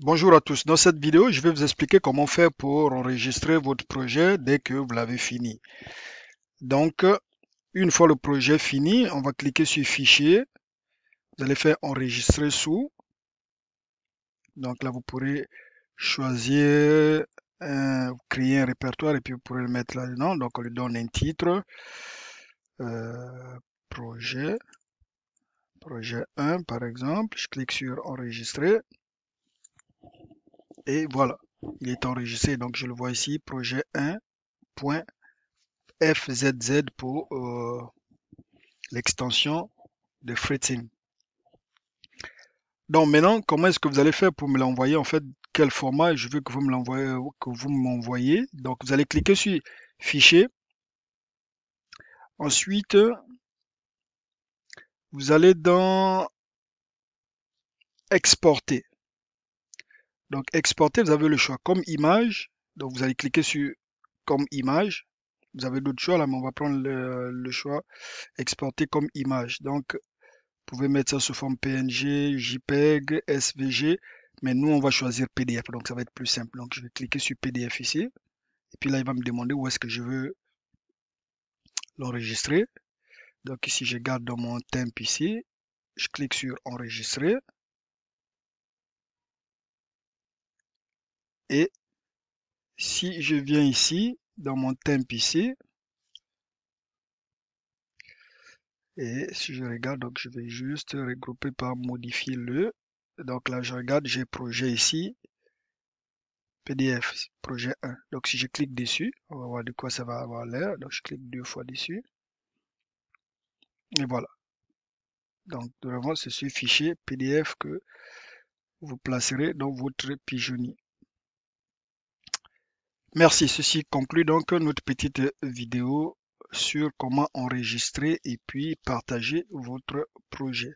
Bonjour à tous, dans cette vidéo je vais vous expliquer comment faire pour enregistrer votre projet dès que vous l'avez fini. Donc une fois le projet fini, on va cliquer sur fichier, vous allez faire enregistrer sous, donc là vous pourrez choisir, un, créer un répertoire et puis vous pourrez le mettre là-dedans, donc on lui donne un titre, euh, projet, projet 1 par exemple, je clique sur enregistrer, et voilà, il est enregistré. Donc je le vois ici, projet 1.fzz pour euh, l'extension de Fritzing. Donc maintenant, comment est-ce que vous allez faire pour me l'envoyer En fait, quel format je veux que vous me l'envoyez, que vous m'envoyez Donc vous allez cliquer sur Fichier. Ensuite, vous allez dans Exporter. Donc, exporter, vous avez le choix comme image. Donc, vous allez cliquer sur comme image. Vous avez d'autres choix là, mais on va prendre le, choix exporter comme image. Donc, vous pouvez mettre ça sous forme PNG, JPEG, SVG. Mais nous, on va choisir PDF. Donc, ça va être plus simple. Donc, je vais cliquer sur PDF ici. Et puis là, il va me demander où est-ce que je veux l'enregistrer. Donc, ici, je garde dans mon temp ici. Je clique sur enregistrer. Et si je viens ici, dans mon temp ici, et si je regarde, donc je vais juste regrouper par modifier le. Donc là, je regarde, j'ai projet ici, PDF, projet 1. Donc si je clique dessus, on va voir de quoi ça va avoir l'air. Donc je clique deux fois dessus. Et voilà. Donc vraiment, c'est ce fichier PDF que vous placerez dans votre pigeonnier. Merci, ceci conclut donc notre petite vidéo sur comment enregistrer et puis partager votre projet.